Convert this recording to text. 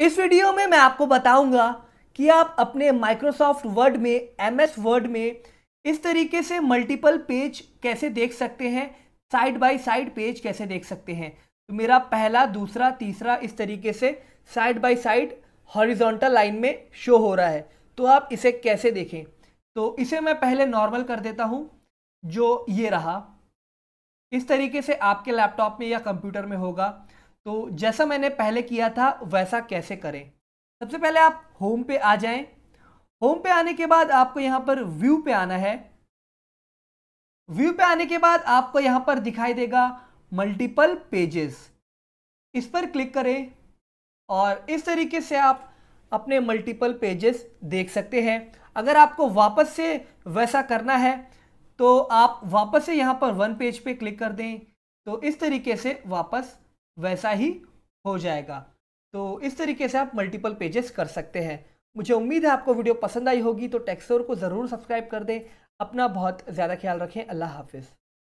इस वीडियो में मैं आपको बताऊंगा कि आप अपने माइक्रोसॉफ्ट वर्ड में एम एस वर्ड में इस तरीके से मल्टीपल पेज कैसे देख सकते हैं साइड बाय साइड पेज कैसे देख सकते हैं तो मेरा पहला दूसरा तीसरा इस तरीके से side by side horizontal line में शो हो रहा है तो आप इसे कैसे देखें तो इसे मैं पहले नॉर्मल कर देता हूँ जो ये रहा इस तरीके से आपके लैपटॉप में या कंप्यूटर में होगा तो जैसा मैंने पहले किया था वैसा कैसे करें सबसे पहले आप होम पे आ जाएं होम पे आने के बाद आपको यहाँ पर व्यू पे आना है व्यू पे आने के बाद आपको यहाँ पर दिखाई देगा मल्टीपल पेजेस इस पर क्लिक करें और इस तरीके से आप अपने मल्टीपल पेजेस देख सकते हैं अगर आपको वापस से वैसा करना है तो आप वापस से यहाँ पर वन पेज पे क्लिक कर दें तो इस तरीके से वापस वैसा ही हो जाएगा तो इस तरीके से आप मल्टीपल पेजेस कर सकते हैं मुझे उम्मीद है आपको वीडियो पसंद आई होगी तो टेक्सोर को ज़रूर सब्सक्राइब कर दें अपना बहुत ज़्यादा ख्याल रखें अल्लाह हाफिज़